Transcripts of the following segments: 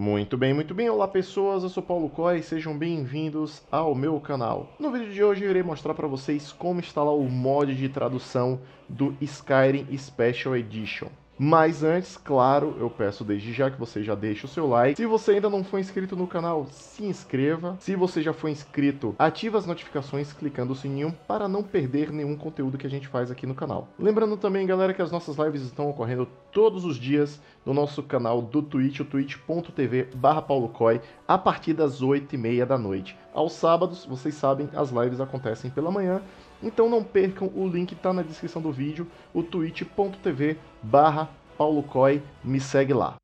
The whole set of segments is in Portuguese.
Muito bem, muito bem, olá pessoas, eu sou Paulo Coy, sejam bem-vindos ao meu canal. No vídeo de hoje eu irei mostrar para vocês como instalar o mod de tradução do Skyrim Special Edition. Mas antes, claro, eu peço desde já que você já deixe o seu like. Se você ainda não foi inscrito no canal, se inscreva. Se você já foi inscrito, ative as notificações clicando o sininho para não perder nenhum conteúdo que a gente faz aqui no canal. Lembrando também, galera, que as nossas lives estão ocorrendo todos os dias no nosso canal do Twitch, o twitch.tv barra paulocoy, a partir das 8h30 da noite. Aos sábados, vocês sabem, as lives acontecem pela manhã então não percam, o link está na descrição do vídeo, o twitch.tv barra paulocoy, me segue lá.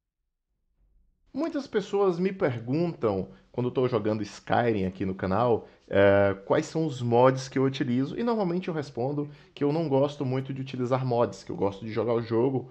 Muitas pessoas me perguntam, quando estou jogando Skyrim aqui no canal, é, quais são os mods que eu utilizo, e normalmente eu respondo que eu não gosto muito de utilizar mods, que eu gosto de jogar o jogo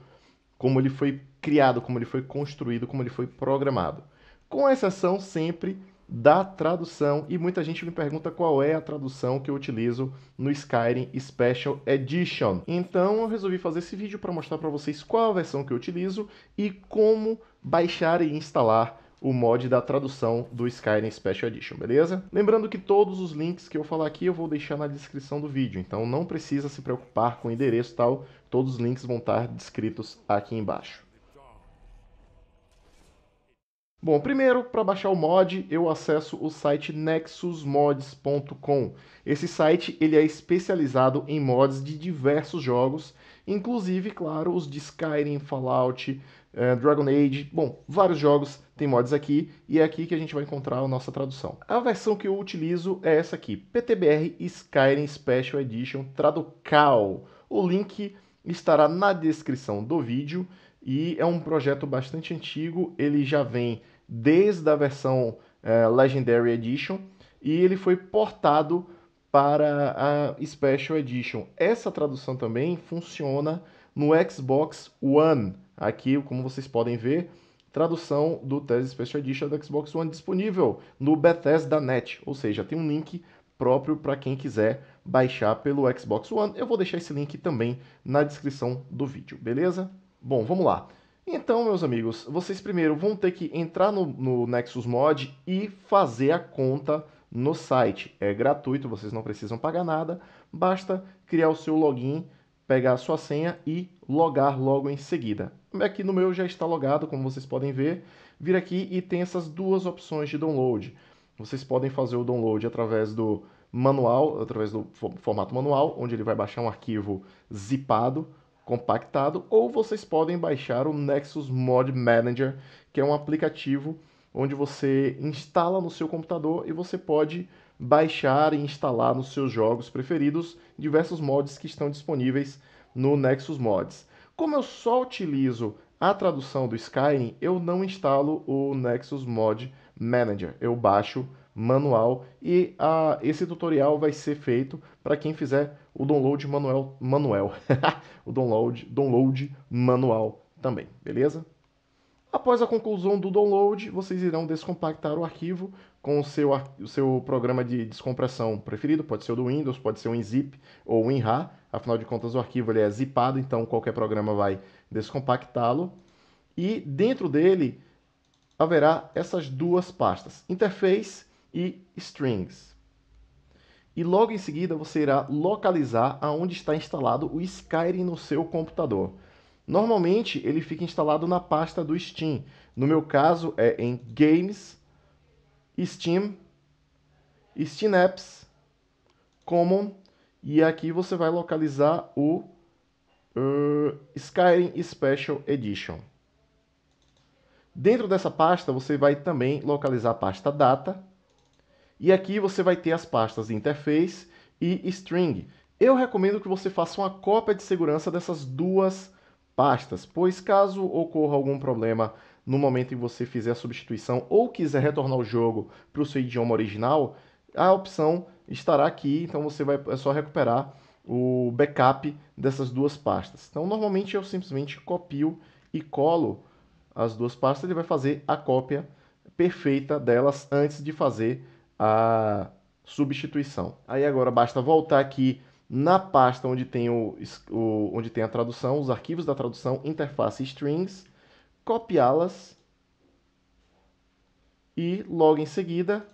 como ele foi criado, como ele foi construído, como ele foi programado. Com exceção sempre da tradução. E muita gente me pergunta qual é a tradução que eu utilizo no Skyrim Special Edition. Então eu resolvi fazer esse vídeo para mostrar para vocês qual a versão que eu utilizo e como baixar e instalar o mod da tradução do Skyrim Special Edition, beleza? Lembrando que todos os links que eu falar aqui eu vou deixar na descrição do vídeo, então não precisa se preocupar com o endereço e tal, todos os links vão estar descritos aqui embaixo. Bom, primeiro, para baixar o mod, eu acesso o site nexusmods.com. Esse site ele é especializado em mods de diversos jogos, inclusive, claro, os de Skyrim, Fallout, eh, Dragon Age, bom, vários jogos tem mods aqui, e é aqui que a gente vai encontrar a nossa tradução. A versão que eu utilizo é essa aqui, PTBR Skyrim Special Edition Traducal. O link estará na descrição do vídeo, e é um projeto bastante antigo, ele já vem desde a versão eh, Legendary Edition e ele foi portado para a Special Edition. Essa tradução também funciona no Xbox One. Aqui, como vocês podem ver, tradução do Tese Special Edition do Xbox One disponível no Bethesda Net, ou seja, tem um link próprio para quem quiser baixar pelo Xbox One. Eu vou deixar esse link também na descrição do vídeo, beleza? Bom, vamos lá. Então, meus amigos, vocês primeiro vão ter que entrar no, no Nexus Mod e fazer a conta no site. É gratuito, vocês não precisam pagar nada, basta criar o seu login, pegar a sua senha e logar logo em seguida. Aqui é no meu já está logado, como vocês podem ver. Vir aqui e tem essas duas opções de download. Vocês podem fazer o download através do manual, através do formato manual, onde ele vai baixar um arquivo zipado compactado, ou vocês podem baixar o Nexus Mod Manager, que é um aplicativo onde você instala no seu computador e você pode baixar e instalar nos seus jogos preferidos diversos mods que estão disponíveis no Nexus Mods. Como eu só utilizo a tradução do Skyrim, eu não instalo o Nexus Mod Manager, eu baixo manual e a, ah, esse tutorial vai ser feito para quem fizer o download manual, manual. o download, download manual também, beleza? Após a conclusão do download, vocês irão descompactar o arquivo com o seu, o seu programa de descompressão preferido, pode ser o do Windows, pode ser o WinZip ou o WinRAR, afinal de contas o arquivo ele é zipado, então qualquer programa vai descompactá-lo. E dentro dele haverá essas duas pastas, interface e strings. E logo em seguida você irá localizar aonde está instalado o Skyrim no seu computador. Normalmente ele fica instalado na pasta do Steam. No meu caso é em Games, Steam, Steam Apps, Common e aqui você vai localizar o uh, Skyrim Special Edition. Dentro dessa pasta você vai também localizar a pasta Data e aqui você vai ter as pastas interface e string. Eu recomendo que você faça uma cópia de segurança dessas duas pastas, pois caso ocorra algum problema no momento em que você fizer a substituição ou quiser retornar o jogo para o seu idioma original, a opção estará aqui, então você vai é só recuperar o backup dessas duas pastas. Então normalmente eu simplesmente copio e colo as duas pastas, ele vai fazer a cópia perfeita delas antes de fazer a substituição. Aí agora basta voltar aqui na pasta onde tem, o, o onde tem a tradução, os arquivos da tradução, interface strings, copiá-las e logo em seguida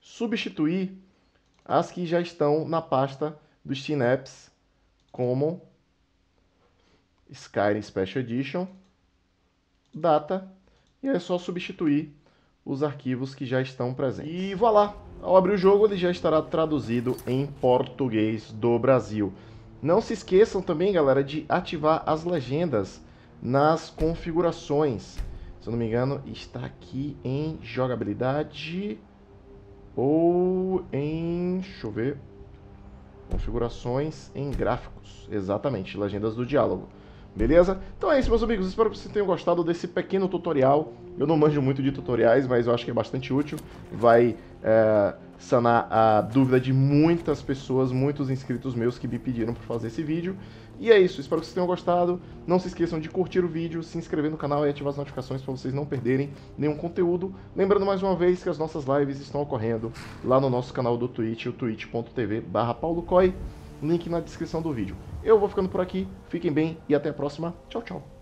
substituir as que já estão na pasta do Synapse como Common Skyrim Special Edition, data, e é só substituir os arquivos que já estão presentes. E vá voilà, lá, ao abrir o jogo ele já estará traduzido em português do Brasil. Não se esqueçam também, galera, de ativar as legendas nas configurações. Se eu não me engano, está aqui em jogabilidade ou em, deixa eu ver, configurações em gráficos. Exatamente, legendas do diálogo. Beleza? Então é isso, meus amigos. Espero que vocês tenham gostado desse pequeno tutorial. Eu não manjo muito de tutoriais, mas eu acho que é bastante útil. Vai é, sanar a dúvida de muitas pessoas, muitos inscritos meus que me pediram para fazer esse vídeo. E é isso, espero que vocês tenham gostado. Não se esqueçam de curtir o vídeo, se inscrever no canal e ativar as notificações para vocês não perderem nenhum conteúdo. Lembrando mais uma vez que as nossas lives estão ocorrendo lá no nosso canal do Twitch, o twitch.tv barra paulocoi. Link na descrição do vídeo. Eu vou ficando por aqui. Fiquem bem e até a próxima. Tchau, tchau.